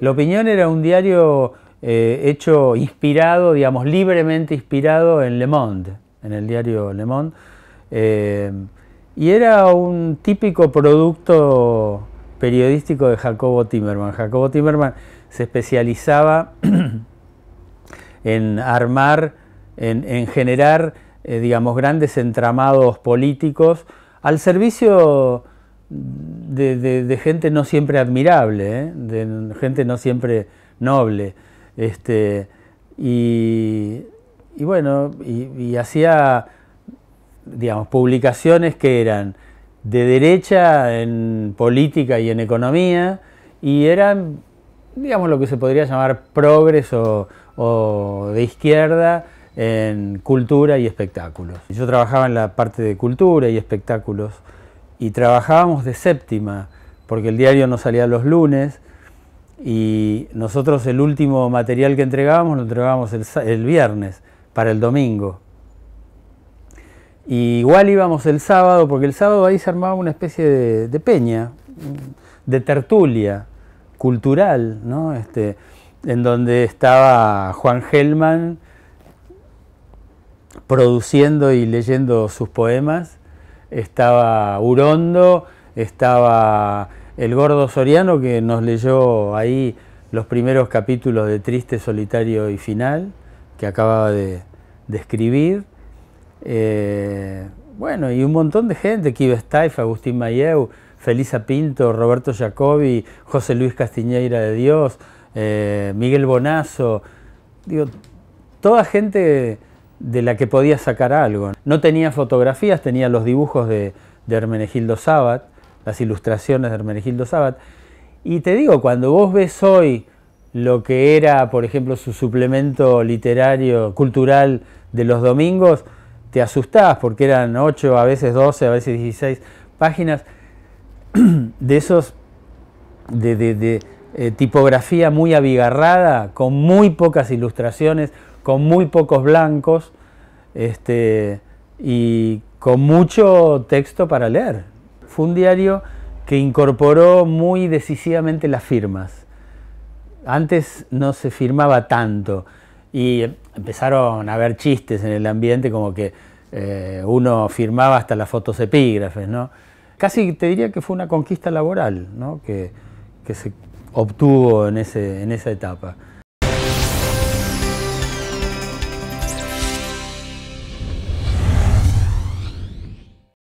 La Opinión era un diario eh, hecho, inspirado, digamos, libremente inspirado en Le Monde, en el diario Le Monde, eh, y era un típico producto periodístico de Jacobo Timerman. Jacobo Timerman se especializaba en armar, en, generar, eh, digamos, grandes entramados políticos al servicio de, gente no siempre admirable, ¿eh? de gente no siempre noble. Este, y, bueno, y, hacía, digamos, publicaciones que eran de derecha en política y en economía, y eran, digamos, lo que se podría llamar progreso o de izquierda en cultura y espectáculos. Yo trabajaba en la parte de cultura y espectáculos y trabajábamos de séptima, porque el diario no salía los lunes y nosotros el último material que entregábamos lo entregábamos el, viernes para el domingo. igual íbamos el sábado, porque el sábado ahí se armaba una especie de, peña, de tertulia cultural, ¿no? Este, en donde estaba Juan Gelman produciendo y leyendo sus poemas estaba Urondo, estaba el gordo Soriano que nos leyó ahí los primeros capítulos de Triste, Solitario y Final, que acababa de, escribir. Eh, bueno, y un montón de gente, Kiva Staif, Agustín Mayeu, Felisa Pinto, Roberto Jacobi, José Luis Castiñeira de Dios, eh, Miguel Bonazo, digo, toda gente de la que podía sacar algo. No tenía fotografías, tenía los dibujos de, de Hermenegildo Sabat, las ilustraciones de Hermenegildo Sabat. Y te digo, cuando vos ves hoy lo que era, por ejemplo, su suplemento literario, cultural de los domingos, te asustás porque eran 8, a veces 12, a veces 16 páginas de esos de, eh, tipografía muy abigarrada, con muy pocas ilustraciones, con muy pocos blancos este, y con mucho texto para leer. Fue un diario que incorporó muy decisivamente las firmas. Antes no se firmaba tanto y empezaron a haber chistes en el ambiente como que eh, uno firmaba hasta las fotos epígrafes, Casi te diría que fue una conquista laboral, que, se obtuvo en, ese, en esa etapa.